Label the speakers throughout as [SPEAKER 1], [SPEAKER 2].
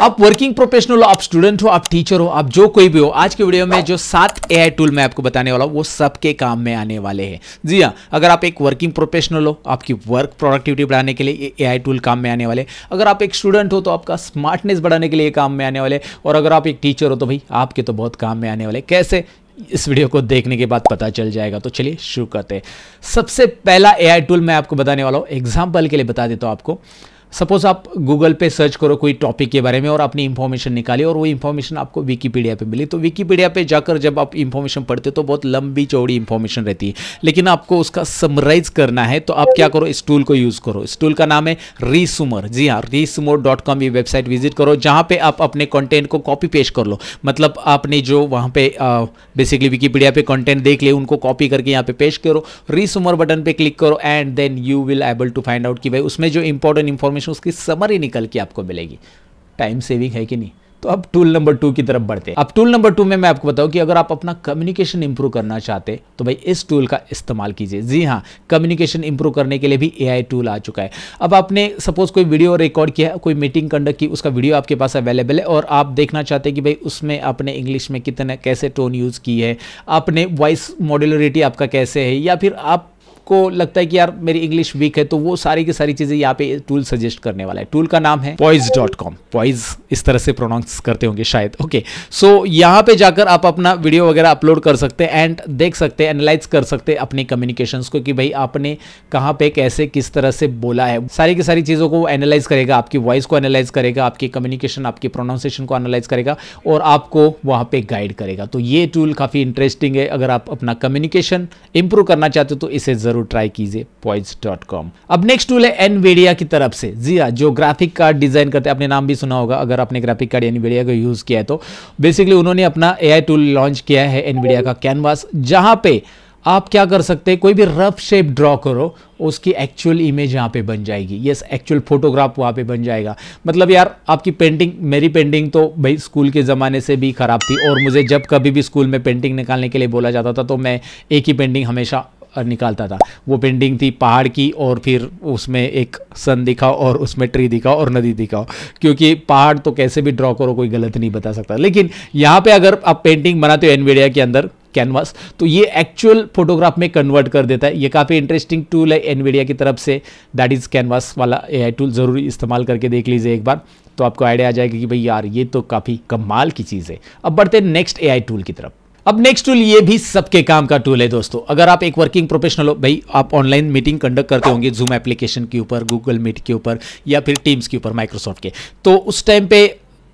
[SPEAKER 1] आप working professional हो आप स्टूडेंट हो आप टीचर हो आप जो कोई भी हो आज के वीडियो में जो सात एआई टूल मैं आपको बताने वाला हूँ वो सबके काम में आने वाले हैं जी हाँ अगर आप एक वर्किंग प्रोफेशनल हो आपकी वर्क प्रोडक्टिविटी बढ़ाने के लिए ए आई टूल काम में आने वाले अगर आप एक स्टूडेंट हो तो आपका स्मार्टनेस बढ़ाने के लिए काम में आने वाले और अगर आप एक टीचर हो तो भाई आपके तो बहुत काम में आने वाले कैसे इस वीडियो को देखने के बाद पता चल जाएगा तो चलिए शुरू करते हैं सबसे पहला एआई टूल मैं आपको बताने वाला हूँ एग्जाम्पल के लिए बता देता हूँ आपको सपोज आप गूगल पे सर्च करो कोई टॉपिक के बारे में और आपने इन्फॉर्मेशन निकाली और वो इन्फॉर्मेशन आपको विकीपीडिया पे मिली तो विकीपीडिया पे जाकर जब आप इन्फॉर्मेशन पढ़ते हो तो बहुत लंबी चौड़ी इन्फॉर्मेशन रहती है लेकिन आपको उसका समराइज करना है तो आप क्या करो इस टूल को यूज़ करो इस टूल का नाम है रीसुमर जी हाँ रीसुमर डॉट कॉम ये वेबसाइट विजिट करो जहाँ पर आप अपने कॉन्टेंट को कॉपी पेश कर लो मतलब आपने जो वहाँ पे बेसिकली विकीपीडिया पे कॉन्टेंट देख लिए उनको कॉपी करके यहाँ पे पेश करो रीसुमर बटन पर क्लिक करो and then you will able to find out कि भाई उसमें जो इंपॉर्टेंट इन्फॉर्मेशन इन्फॉर्मेशन उसकी समरी निकल के आपको मिलेगी टाइम सेविंग है कि नहीं तो अब टूल नंबर टू की तरफ बढ़ते हैं अब टूल नंबर टू में मैं आपको बताऊं कि अगर आप अपना कम्युनिकेशन इंप्रूव करना चाहते हैं तो भाई इस टूल का इस्तेमाल कीजिए जी हाँ कम्युनिकेशन इंप्रूव करने के लिए भी एआई टूल आ चुका है अब आपने सपोज कोई वीडियो रिकॉर्ड किया कोई मीटिंग कंडक्ट की उसका वीडियो आपके पास अवेलेबल है और आप देखना चाहते हैं कि भाई उसमें आपने इंग्लिश में कितने कैसे टोन यूज़ की है आपने वॉइस मॉड्यूलरिटी आपका कैसे है या फिर आप उसको लगता है कि यार मेरी इंग्लिश वीक है तो वो सारी की सारी चीज़ें यहाँ पे टूल सजेस्ट करने वाला है टूल का नाम है पॉइज डॉट कॉम पॉइज इस तरह से प्रोनाउंस करते होंगे शायद ओके सो यहाँ पे जाकर आप अपना वीडियो वगैरह अपलोड कर सकते हैं एंड देख सकते हैं एनालाइज कर सकते हैं अपनी कम्युनिकेशन को कि भाई आपने कहाँ पे कैसे किस तरह से बोला है सारी की सारी चीज़ों को एनालाइज करेगा आपकी वॉइस को एनालाइज करेगा आपकी कम्युनिकेशन आपकी प्रोनाउंसिएशन को एनालाइज करेगा और आपको वहाँ पे गाइड करेगा तो ये टूल काफ़ी इंटरेस्टिंग है अगर आप अपना कम्युनिकेशन इंप्रूव करना चाहते हो तो इसे ज़रूर जरूर ट्राई कीजिए पॉइज अब नेक्स्ट टूल है एनवीडिया की तरफ से जी हाँ जो ग्राफिक कार्ड डिजाइन करते हैं अपने नाम भी सुना होगा अगर आपने ग्राफिक कार्ड एनवीडिया का यूज किया है तो बेसिकली उन्होंने अपना ए टूल लॉन्च किया है एनवीडिया का कैनवास जहां पे आप क्या कर सकते हैं कोई भी रफ शेप ड्रॉ करो उसकी एक्चुअल इमेज यहाँ पे बन जाएगी यस एक्चुअल फोटोग्राफ वहाँ पे बन जाएगा मतलब यार आपकी पेंटिंग मेरी पेंटिंग तो भाई स्कूल के ज़माने से भी ख़राब थी और मुझे जब कभी भी स्कूल में पेंटिंग निकालने के लिए बोला जाता था तो मैं एक ही पेंटिंग हमेशा निकालता था वो पेंटिंग थी पहाड़ की और फिर उसमें एक सन दिखाओ और उसमें ट्री दिखाओ और नदी दिखाओ क्योंकि पहाड़ तो कैसे भी ड्रॉ करो कोई गलत नहीं बता सकता लेकिन यहाँ पे अगर आप पेंटिंग बनाते हो एनवीडिया के अंदर कैनवास तो ये एक्चुअल फोटोग्राफ में कन्वर्ट कर देता है ये काफ़ी इंटरेस्टिंग टूल है एनवीडिया की तरफ से दैट इज़ कैनवास वाला ए टूल ज़रूर इस्तेमाल करके देख लीजिए एक बार तो आपको आइडिया आ जाएगा कि भाई यार ये तो काफ़ी कमाल की चीज़ है अब बढ़ते हैं नेक्स्ट ए टूल की तरफ अब नेक्स्ट टूल ये भी सबके काम का टूल है दोस्तों अगर आप एक वर्किंग प्रोफेशनल हो भाई आप ऑनलाइन मीटिंग कंडक्ट करते होंगे जूम एप्लीकेशन के ऊपर गूगल मीट के ऊपर या फिर टीम्स के ऊपर माइक्रोसॉफ्ट के तो उस टाइम पे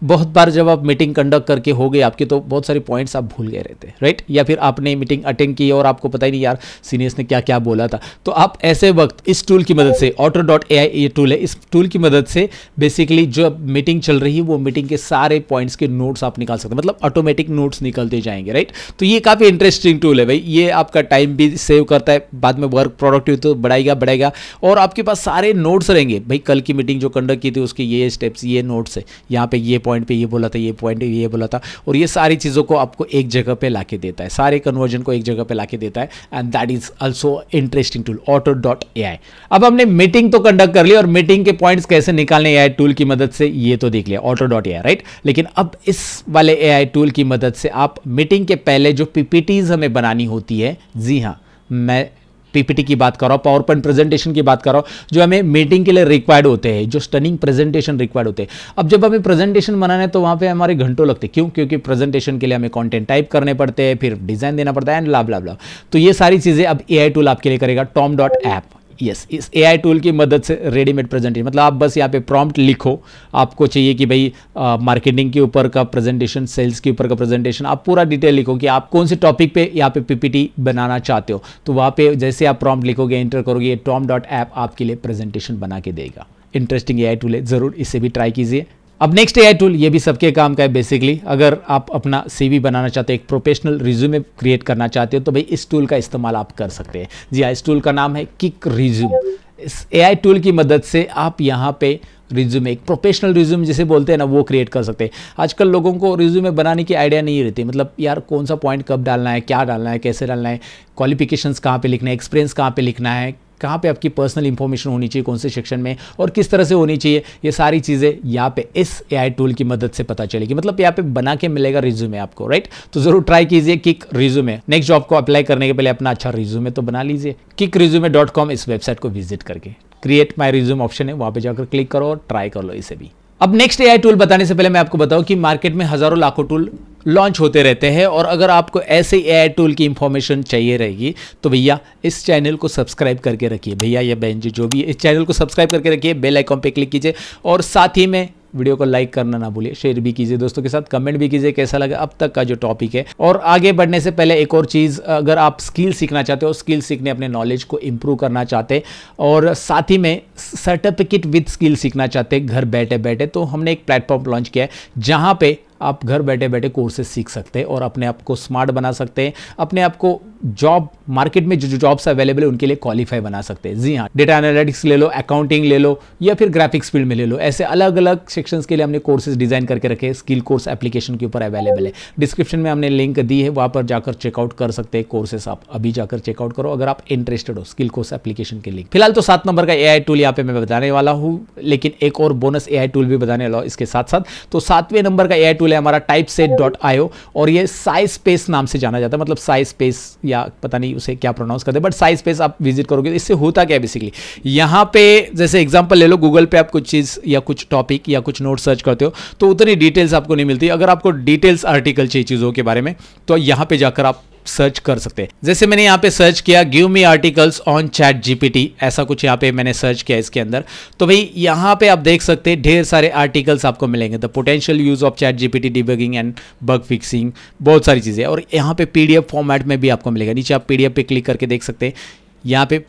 [SPEAKER 1] बहुत बार जब आप मीटिंग कंडक्ट करके हो गए आपके तो बहुत सारे पॉइंट्स आप भूल गए रहते हैं राइट या फिर आपने मीटिंग अटेंड की और आपको पता ही नहीं यार सीनियर्स ने क्या क्या बोला था तो आप ऐसे वक्त इस टूल की मदद से ऑटो डॉट ए आई ये टूल है इस टूल की मदद से बेसिकली जो मीटिंग चल रही है वो मीटिंग के सारे पॉइंट्स के नोट्स आप निकाल सकते हैं मतलब ऑटोमेटिक नोट्स निकलते जाएंगे राइट तो ये काफ़ी इंटरेस्टिंग टूल है भाई ये आपका टाइम भी सेव करता है बाद में वर्क प्रोडक्टिव तो बढ़ाएगा बढ़ाएगा और आपके पास सारे नोट्स रहेंगे भाई कल की मीटिंग जो कंडक्ट की थी उसके ये स्टेप्स ये नोट्स है यहाँ पे ये पॉइंट पे ये बोला था ये पॉइंट पे ये बोला था और ये सारी चीज़ों को आपको एक जगह पे लाके देता है सारे कन्वर्जन को एक जगह पे लाके देता है and that is also interesting tool auto dot A अब हमने मीटिंग तो कंडक्ट कर ली और मीटिंग के पॉइंट्स कैसे निकालने ए टूल की मदद से ये तो देख लिया ऑटो डॉट ए राइट लेकिन अब इस वाले ए टूल की मदद से आप मीटिंग के पहले जो पीपीटीज हमें बनानी होती है जी हाँ मैं पीपीटी की बात करो पावर पॉइंट प्रेजेंटेशन की बात करो जो हमें मीटिंग के लिए रिक्वायर्ड होते हैं जो स्टनिंग प्रेजेंटेशन रिक्वायर्ड होते हैं अब जब हमें प्रेजेंटेशन बनाना है तो वहाँ पे हमारे घंटों लगते क्यों क्योंकि प्रेजेंटेशन के लिए हमें कॉन्टेंट टाइप करने पड़ते हैं फिर डिज़ाइन देना पड़ता है एंड लाभ लाभ लाभ तो ये सारी चीज़ें अब ए टूल आपके लिए करेगा टॉम डॉट ऐप यस इस एआई टूल की मदद से रेडीमेड प्रेजेंटेशन मतलब आप बस यहाँ पे प्रॉम्प्ट लिखो आपको चाहिए कि भाई मार्केटिंग के ऊपर का प्रेजेंटेशन सेल्स के ऊपर का प्रेजेंटेशन आप पूरा डिटेल लिखो कि आप कौन से टॉपिक पे यहाँ पे पीपीटी बनाना चाहते हो तो वहाँ पे जैसे आप प्रॉम्प्ट लिखोगे एंटर करोगे टॉम डॉट ऐप आपके लिए प्रेजेंटेशन बना के देगा इंटरेस्टिंग ए टूल है ज़रूर इसे भी ट्राई कीजिए अब नेक्स्ट ए टूल ये भी सबके काम का है बेसिकली अगर आप अपना सीवी बनाना चाहते हो एक प्रोफेशनल रिज्यूम क्रिएट करना चाहते हो तो भाई इस टूल का इस्तेमाल आप कर सकते हैं जी हाँ इस टूल का नाम है किक रिज्यूम इस ए टूल की मदद से आप यहाँ पे रिज्यूम एक प्रोफेशनल रिज्यूम जिसे बोलते हैं ना वो क्रिएट कर सकते हैं आजकल लोगों को रिज्यूमे बनाने की आइडिया नहीं रहती मतलब यार कौन सा पॉइंट कब डालना है क्या डालना है कैसे डालना है क्वालिफिकेशंस कहाँ पे लिखना है एक्सपीरियंस कहाँ पे लिखना है कहाँ पे आपकी पर्सनल इन्फॉर्मेशन होनी चाहिए कौन से सेक्शन में और किस तरह से होनी चाहिए ये सारी चीज़ें यहाँ पे इस ए टूल की मदद से पता चलेगी मतलब यहाँ पे बना के मिलेगा रिज्यूमे आपको राइट तो जरूर ट्राई कीजिए किक रिज्यूमे नेक्स्ट जॉब को अप्लाई करने के पहले अपना अच्छा रिज्यूमे तो बना लीजिए किक रिज्यूमे डॉट कॉम इस वेबसाइट को विजिट करके क्रिएट माई रिज्यूम ऑप्शन है वहाँ पर जाकर क्लिक करो और ट्राई कर लो इसे भी अब नेक्स्ट एआई टूल बताने से पहले मैं आपको बताऊं कि मार्केट में हजारों लाखों टूल लॉन्च होते रहते हैं और अगर आपको ऐसे ही आई टूल की इन्फॉर्मेशन चाहिए रहेगी तो भैया इस चैनल को सब्सक्राइब करके रखिए भैया या बहन जी जो भी इस चैनल को सब्सक्राइब करके रखिए बेल आइकॉन पे क्लिक कीजिए और साथ ही में वीडियो को लाइक करना ना भूलिए शेयर भी कीजिए दोस्तों के साथ कमेंट भी कीजिए कैसा लगा अब तक का जो टॉपिक है और आगे बढ़ने से पहले एक और चीज़ अगर आप स्किल सीखना चाहते हो स्किल सीखने अपने नॉलेज को इम्प्रूव करना चाहते और साथ ही में सर्टिफिकेट विद स्किल सीखना चाहते घर बैठे बैठे तो हमने एक प्लेटफॉर्म लॉन्च किया है जहाँ पर आप घर बैठे बैठे कोर्सेज सीख सकते हैं और अपने आप को स्मार्ट बना सकते हैं अपने आप को जॉब मार्केट में जो जॉब्स अवेलेबल है उनके लिए क्वालिफाई बना सकते हैं जी हाँ डेटा एनालिटिक्स ले लो अकाउंटिंग ले लो या फिर ग्राफिक्स फील्ड में ले लो ऐसे अलग अलग सेक्शंस के लिए हमने कोर्सेज डिजाइन करके रखे स्किल कोर्स एप्लीकेशन के ऊपर अवेलेबल है डिस्क्रिप्शन में हमने लिंक दी है वहां पर जाकर चेकआउट कर सकते हैं कोर्सेस आप अभी जाकर चेकआउट करो अगर आप इंटरेस्टेड हो स्किल कोर्स एप्लीकेशन के लिंक फिलहाल तो सात नंबर का ए टूल यहाँ पे मैं बताने वाला हूँ लेकिन एक और बोनस ए टूल भी बताने वाला हूँ इसके साथ साथ तो सातवें नंबर का ए टूल है हमारा टाइप सेट और ये साइज स्पेस नाम से जाना जाता है मतलब साइज स्पेस या पता नहीं उसे क्या प्रोनाउंस करते बट साइज पेज आप विजिट करोगे इससे होता क्या बेसिकली यहाँ पे जैसे एग्जाम्पल ले लो गूगल पे आप कुछ चीज़ या कुछ टॉपिक या कुछ नोट सर्च करते हो तो उतनी डिटेल्स आपको नहीं मिलती अगर आपको डिटेल्स आर्टिकल चाहिए चीज़ों के बारे में तो यहाँ पर जाकर आप सर्च कर सकते हैं जैसे मैंने यहाँ पे सर्च किया give me articles on ChatGPT ऐसा कुछ यहाँ पे मैंने सर्च किया इसके अंदर तो भाई यहाँ पे आप देख सकते हैं ढेर सारे आर्टिकल्स आपको मिलेंगे the potential use of ChatGPT debugging and bug fixing बहुत सारी चीज़ें और यहाँ पे पीडीएफ फॉर्मेट में भी आपको मिलेगा नीचे आप पीडीएफ पे क्लिक करके देख सकते हैं यहाँ पे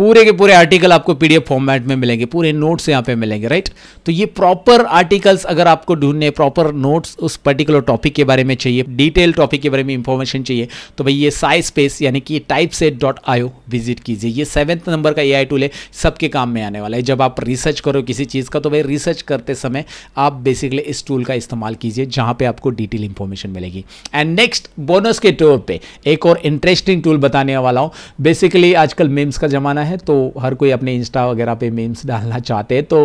[SPEAKER 1] पूरे के पूरे आर्टिकल आपको पीडीएफ फॉर्मेट में मिलेंगे पूरे नोट्स यहाँ पे मिलेंगे राइट तो ये प्रॉपर आर्टिकल्स अगर आपको ढूंढने प्रॉपर नोट्स उस पर्टिकुलर टॉपिक के बारे में चाहिए डिटेल टॉपिक के बारे में इंफॉर्मेशन चाहिए तो भाई ये साइज स्पेस यानी कि type set dot io visit कीजिए ये सेवेंथ नंबर का ए टूल है सबके काम में आने वाला है जब आप रिसर्च करो किसी चीज़ का तो भाई रिसर्च करते समय आप बेसिकली इस टूल का इस्तेमाल कीजिए जहाँ पे आपको डिटेल इंफॉर्मेशन मिलेगी एंड नेक्स्ट बोनस के टोर पर एक और इंटरेस्टिंग टूल बताने वाला हूँ बेसिकली आजकल मेम्स का जमाना है है तो हर कोई अपने इंस्टा वगैरह पे मीम्स डालना चाहते हैं तो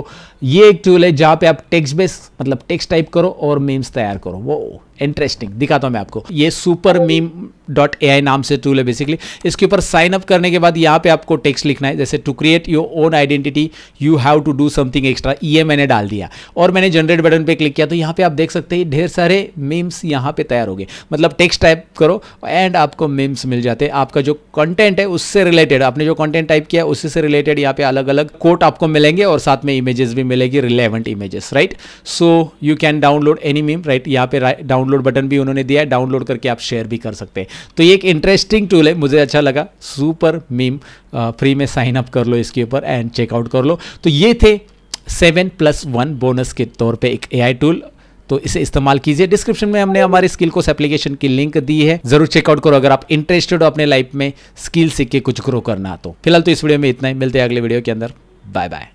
[SPEAKER 1] ये एक टूल है जहाँ पे आप टेक्स्ट बेस मतलब टेक्स्ट टाइप करो और मीम्स तैयार करो वो इंटरेस्टिंग दिखाता हूं मैं आपको ये super meme dot A I नाम से टूल है बेसिकली इसके ऊपर साइन अप करने के बाद यहाँ पे आपको टेक्स्ट लिखना है जैसे to create your own identity you have to do something extra ये मैंने डाल दिया और मैंने जनरेट बटन पे क्लिक किया तो यहाँ पे आप देख सकते हैं ढेर सारे मीम्स यहाँ पे तैयार हो गए मतलब टेक्स्ट टाइप करो एंड आपको मीम्स मिल जाते हैं आपका जो कंटेंट है उससे रिलेटेड आपने जो कंटेंट टाइप किया उससे से रिलेटेड यहाँ पे अलग अलग कोट आपको मिलेंगे और साथ में इमेजेस भी मिलेगी relevant images right so you can download any meme right यहाँ पे डाउन डाउनलोड बटन भी उन्होंने दिया है डाउनलोड करके आप शेयर भी कर सकते हैं तो ये एक इंटरेस्टिंग टूल है मुझे अच्छा लगा सुपर मीम फ्री में साइन अप कर लो इसके ऊपर एंड चेकआउट कर लो तो ये थे सेवन प्लस वन बोनस के तौर पे एक एआई टूल तो इसे इस्तेमाल कीजिए डिस्क्रिप्शन में हमने हमारे स्किल कोर्स एप्लीकेशन की लिंक दी है जरूर चेकआउट करो अगर आप इंटरेस्टेड हो अपने लाइफ में स्किल सीख के कुछ ग्रो करना तो फिलहाल तो इस वीडियो में इतना ही मिलते हैं अगले वीडियो के अंदर बाय बाय